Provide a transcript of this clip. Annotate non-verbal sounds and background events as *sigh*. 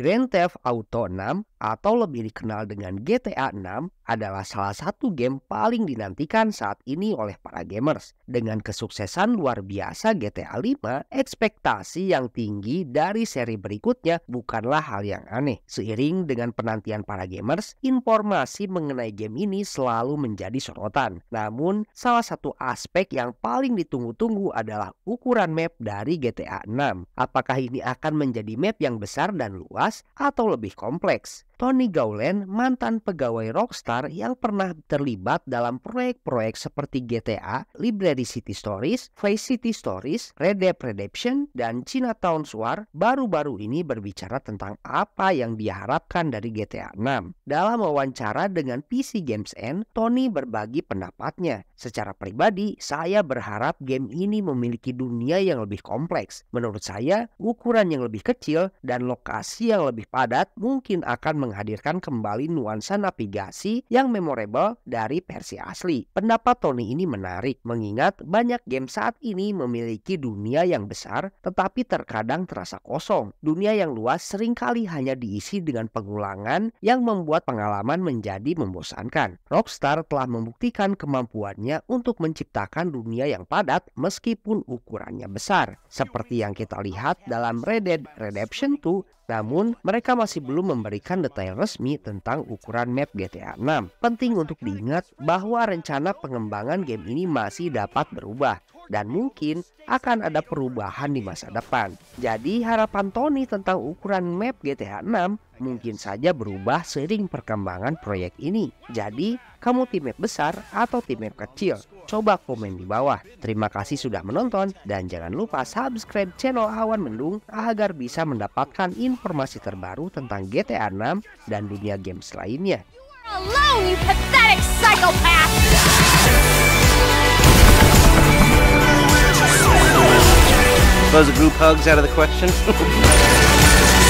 Grand Theft Auto 6 atau lebih dikenal dengan GTA 6 adalah salah satu game paling dinantikan saat ini oleh para gamers. Dengan kesuksesan luar biasa GTA 5, ekspektasi yang tinggi dari seri berikutnya bukanlah hal yang aneh. Seiring dengan penantian para gamers, informasi mengenai game ini selalu menjadi sorotan. Namun, salah satu aspek yang paling ditunggu-tunggu adalah ukuran map dari GTA 6. Apakah ini akan menjadi map yang besar dan luas luas atau lebih kompleks. Tony Gowland, mantan pegawai Rockstar yang pernah terlibat dalam proyek-proyek seperti GTA, Library City Stories, Vice City Stories, Red Dead Redemption, dan Chinatown War, baru-baru ini berbicara tentang apa yang diharapkan dari GTA 6. Dalam wawancara dengan PC Games N, Tony berbagi pendapatnya. Secara pribadi, saya berharap game ini memiliki dunia yang lebih kompleks. Menurut saya, ukuran yang lebih kecil dan lokasi yang lebih padat mungkin akan meng menghadirkan kembali nuansa navigasi yang memorable dari versi asli. Pendapat Tony ini menarik mengingat banyak game saat ini memiliki dunia yang besar tetapi terkadang terasa kosong. Dunia yang luas seringkali hanya diisi dengan pengulangan yang membuat pengalaman menjadi membosankan. Rockstar telah membuktikan kemampuannya untuk menciptakan dunia yang padat meskipun ukurannya besar. Seperti yang kita lihat dalam Red Dead Redemption 2 namun, mereka masih belum memberikan detail resmi tentang ukuran map GTA 6. Penting untuk diingat bahwa rencana pengembangan game ini masih dapat berubah dan mungkin akan ada perubahan di masa depan. Jadi harapan Tony tentang ukuran map GTA 6 mungkin saja berubah sering perkembangan proyek ini. Jadi kamu tim map besar atau tim map kecil, Coba komen di bawah. Terima kasih sudah menonton dan jangan lupa subscribe channel Awan Mendung agar bisa mendapatkan informasi terbaru tentang GTA 6 dan dunia games lainnya. Alone, group hug's out of the question? *laughs*